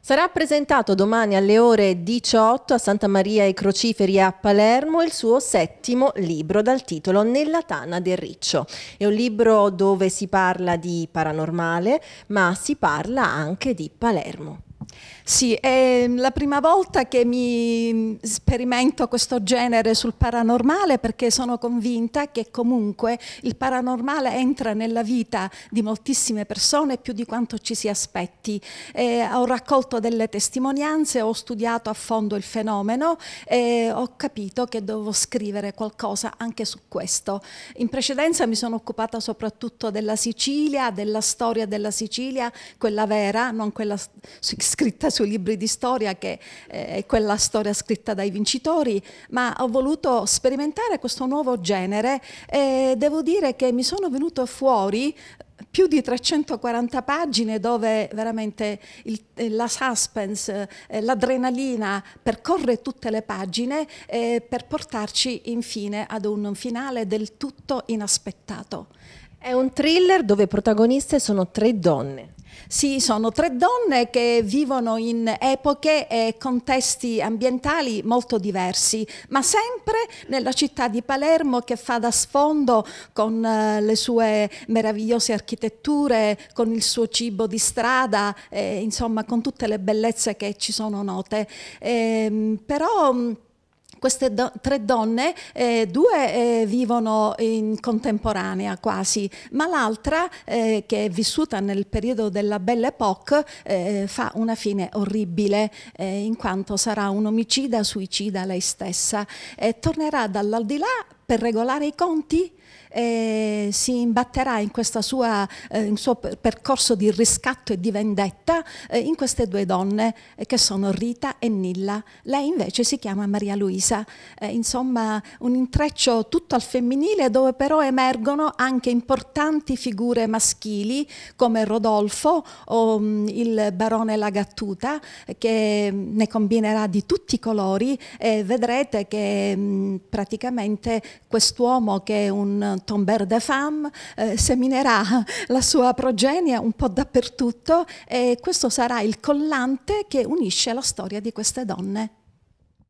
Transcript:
Sarà presentato domani alle ore 18 a Santa Maria e Crociferi a Palermo il suo settimo libro dal titolo Nella Tana del Riccio. È un libro dove si parla di paranormale, ma si parla anche di Palermo. Sì, è la prima volta che mi sperimento questo genere sul paranormale perché sono convinta che comunque il paranormale entra nella vita di moltissime persone più di quanto ci si aspetti. Eh, ho raccolto delle testimonianze, ho studiato a fondo il fenomeno e ho capito che dovevo scrivere qualcosa anche su questo. In precedenza mi sono occupata soprattutto della Sicilia, della storia della Sicilia, quella vera, non quella scritta scritta sui libri di storia che eh, è quella storia scritta dai vincitori, ma ho voluto sperimentare questo nuovo genere e devo dire che mi sono venuto fuori più di 340 pagine dove veramente il, eh, la suspense, eh, l'adrenalina percorre tutte le pagine eh, per portarci infine ad un finale del tutto inaspettato. È un thriller dove protagoniste sono tre donne. Sì, sono tre donne che vivono in epoche e contesti ambientali molto diversi, ma sempre nella città di Palermo che fa da sfondo con eh, le sue meravigliose architetture, con il suo cibo di strada, eh, insomma con tutte le bellezze che ci sono note. Eh, però queste do tre donne, eh, due eh, vivono in contemporanea quasi, ma l'altra eh, che è vissuta nel periodo della Belle Époque eh, fa una fine orribile eh, in quanto sarà un omicida, suicida lei stessa e tornerà dall'aldilà per regolare i conti eh, si imbatterà in questo eh, suo percorso di riscatto e di vendetta eh, in queste due donne eh, che sono Rita e Nilla. Lei invece si chiama Maria Luisa, eh, insomma un intreccio tutto al femminile dove però emergono anche importanti figure maschili come Rodolfo o mh, mm, il barone La Gattuta eh, che ne combinerà di tutti i colori e vedrete che mh, mm, praticamente quest'uomo che è un eh, tomber de femme eh, seminerà la sua progenie un po' dappertutto e questo sarà il collante che unisce la storia di queste donne.